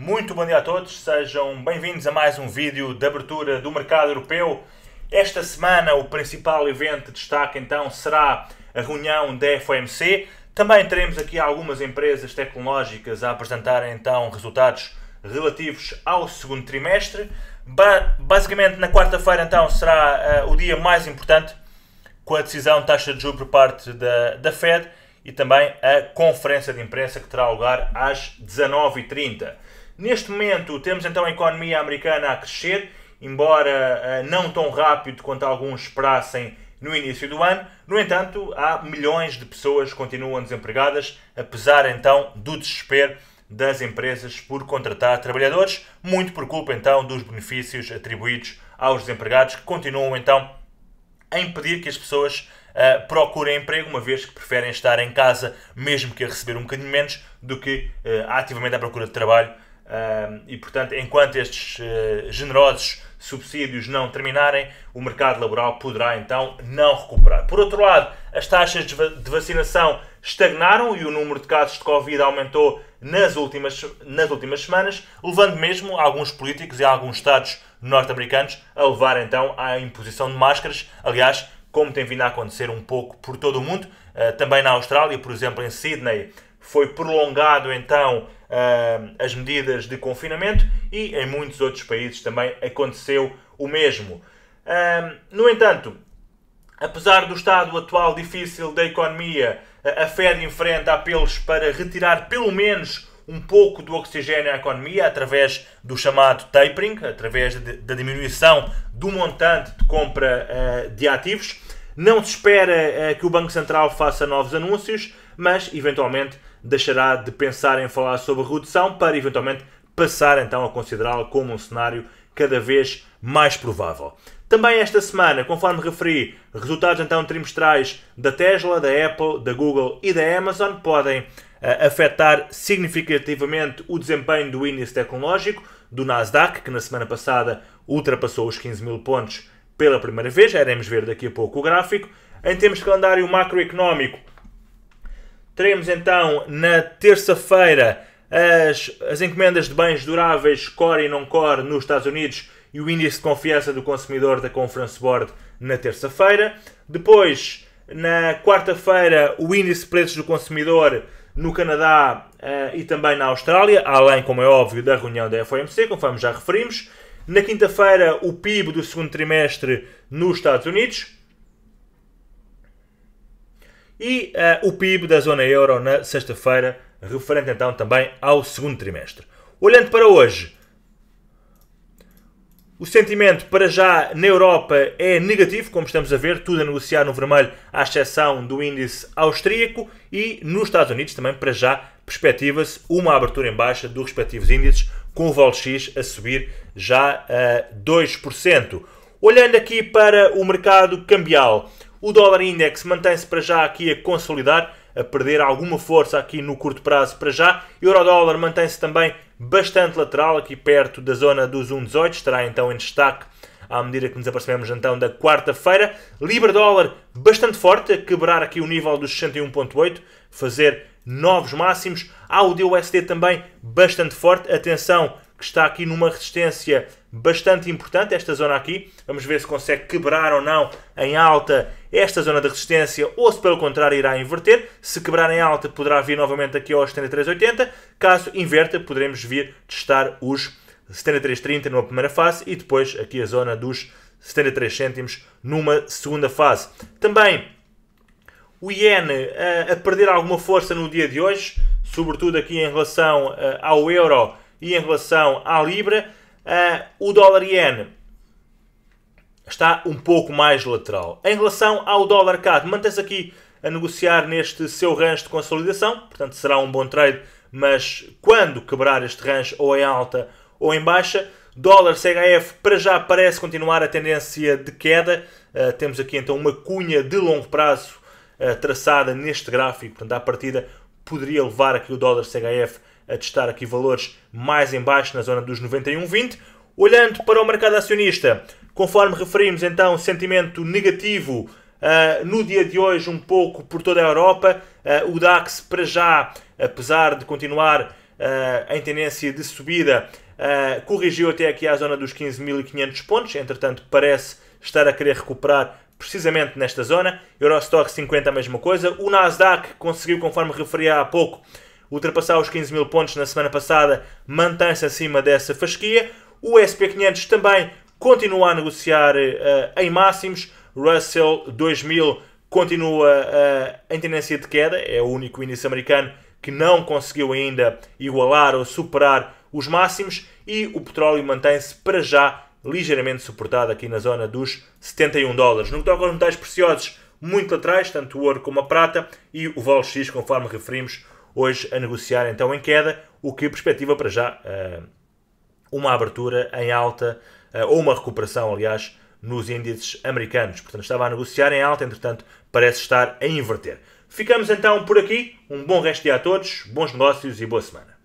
Muito bom dia a todos, sejam bem-vindos a mais um vídeo de abertura do mercado europeu. Esta semana o principal evento de destaque então será a reunião da FOMC. Também teremos aqui algumas empresas tecnológicas a apresentarem então resultados relativos ao segundo trimestre. Ba basicamente na quarta-feira então será uh, o dia mais importante com a decisão de taxa de juros por parte da, da Fed e também a conferência de imprensa que terá lugar às 19h30. Neste momento temos então a economia americana a crescer, embora eh, não tão rápido quanto alguns esperassem no início do ano. No entanto, há milhões de pessoas que continuam desempregadas, apesar então do desespero das empresas por contratar trabalhadores, muito por culpa então dos benefícios atribuídos aos desempregados, que continuam então a impedir que as pessoas uh, procurem emprego, uma vez que preferem estar em casa, mesmo que a receber um bocadinho menos, do que uh, ativamente à procura de trabalho e, portanto, enquanto estes eh, generosos subsídios não terminarem, o mercado laboral poderá então não recuperar. Por outro lado, as taxas de, vacinação estagnaram e o número de casos de Covid aumentou nas últimas, nas últimas semanas, levando mesmo alguns políticos e alguns Estados norte-americanos a levar então à imposição de máscaras. Aliás, como tem vindo a acontecer um pouco por todo o mundo, eh, também na Austrália, por exemplo, em Sydney foi prolongado então ehm, as medidas de confinamento e em muitos outros países também aconteceu o mesmo. Ehm, no entanto, apesar do estado atual difícil da economia, a Fed enfrenta apelos para retirar pelo menos um pouco do oxigênio à economia através do chamado tapering, através da diminuição do montante de compra eh, de ativos. Não se espera eh, que o Banco Central faça novos anúncios, mas eventualmente deixará de pensar em falar sobre redução para eventualmente passar então a considerá-la como um cenário cada vez mais provável. Também esta semana, conforme referi, resultados então trimestrais da Tesla, da Apple, da Google e da Amazon podem uh, afetar significativamente o desempenho do índice tecnológico do Nasdaq, que na semana passada ultrapassou os 15 mil pontos pela primeira vez, já iremos ver daqui a pouco o gráfico. Em termos de calendário macroeconómico, teremos então na terça-feira as, as encomendas de bens duráveis core e não core nos Estados Unidos e o índice de confiança do consumidor da Conference Board na terça-feira. Depois, na quarta-feira, o índice de preços do consumidor no Canadá uh, e também na Austrália, além, como é óbvio, da reunião da FOMC, conforme já referimos. Na quinta-feira, o PIB do segundo trimestre nos Estados Unidos. E uh, o PIB da zona euro na sexta-feira, referente então também ao segundo trimestre. Olhando para hoje, o sentimento para já na Europa é negativo, como estamos a ver, tudo a negociar no vermelho, à exceção do índice austríaco, e nos Estados Unidos também para já perspectiva-se uma abertura em baixa dos respectivos índices, com o Volx a subir já a 2%. Olhando aqui para o mercado cambial, o dólar index mantém-se para já aqui a consolidar, a perder alguma força aqui no curto prazo para já. Euro-dólar mantém-se também bastante lateral, aqui perto da zona dos 1,18, estará então em destaque à medida que nos apercebemos então da quarta-feira. Libra-dólar bastante forte, a quebrar aqui o nível dos 61.8, fazer novos máximos. o usd também bastante forte. Atenção que está aqui numa resistência bastante importante, esta zona aqui. Vamos ver se consegue quebrar ou não em alta esta zona de resistência ou se pelo contrário irá inverter. Se quebrar em alta poderá vir novamente aqui aos 73,80. Caso inverta, poderemos vir testar os 73,30 numa primeira fase e depois aqui a zona dos 73 cêntimos numa segunda fase. Também o iene a, eh, a perder alguma força no dia de hoje, sobretudo aqui em relação eh, ao euro e em relação à libra. Eh, o dólar iene está um pouco mais lateral. Em relação ao dólar CAD, mantém-se aqui a negociar neste seu range de consolidação, portanto será um bom trade, mas quando quebrar este range ou em alta ou em baixa. Dólar CHF para já parece continuar a tendência de queda. Uh, temos aqui então uma cunha de longo prazo uh, traçada neste gráfico. Portanto, à partida poderia levar aqui o dólar CHF a testar aqui valores mais em baixo na zona dos 91,20. Olhando para o mercado acionista, conforme referimos então, sentimento negativo uh, no dia de hoje um pouco por toda a Europa. o DAX para já, apesar de continuar em tendência de subida, Uh, corrigiu até aqui à zona dos 15.500 pontos, entretanto parece estar a querer recuperar precisamente nesta zona. Eurostock 50 a mesma coisa. O Nasdaq conseguiu, conforme referia há pouco, ultrapassar os 15.000 pontos na semana passada, mantém-se acima dessa fasquia. O SP500 também continua a negociar uh, em máximos. Russell 2000 continua uh, em tendência de queda, é o único índice americano que não conseguiu ainda igualar ou superar os máximos e o petróleo mantém-se para já ligeiramente suportado aqui na zona dos 71 dólares. No que toca aos metais preciosos, muito atrás, tanto o ouro como a prata e o Vol X, conforme referimos, hoje a negociar então em queda, o que perspectiva para já eh, uma abertura em alta, eh, ou uma recuperação, aliás, nos índices americanos. Portanto, estava a negociar em alta, entretanto, parece estar a inverter. Ficamos então por aqui. Um bom resto de dia a todos, bons negócios e boa semana.